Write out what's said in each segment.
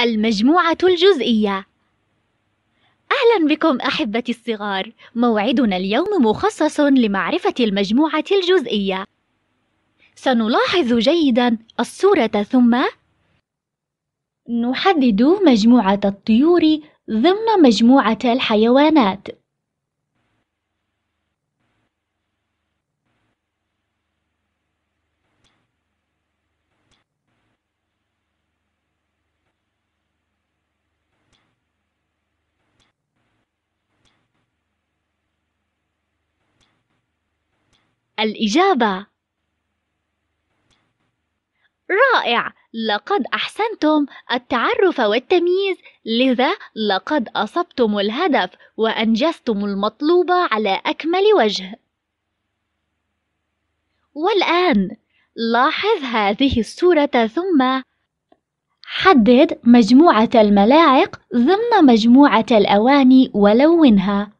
المجموعة الجزئية أهلا بكم أحبتي الصغار موعدنا اليوم مخصص لمعرفة المجموعة الجزئية سنلاحظ جيدا الصورة ثم نحدد مجموعة الطيور ضمن مجموعة الحيوانات الإجابة رائع لقد أحسنتم التعرف والتمييز لذا لقد أصبتم الهدف وأنجزتم المطلوب على أكمل وجه والآن لاحظ هذه الصورة ثم حدد مجموعة الملاعق ضمن مجموعة الأواني ولونها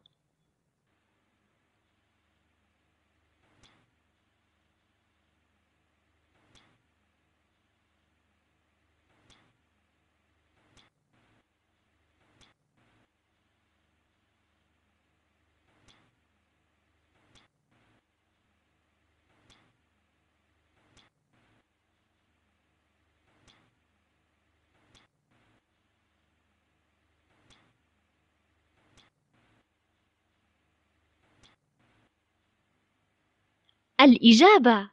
الإجابة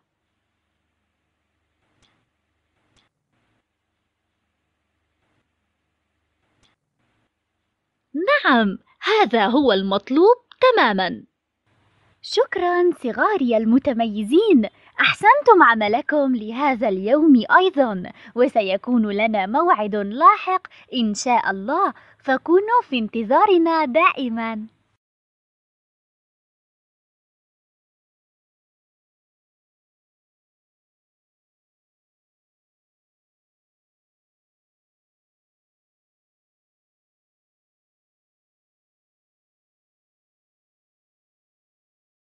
نعم هذا هو المطلوب تماما شكرا صغاري المتميزين احسنتم عملكم لهذا اليوم ايضا وسيكون لنا موعد لاحق ان شاء الله فكونوا في انتظارنا دائما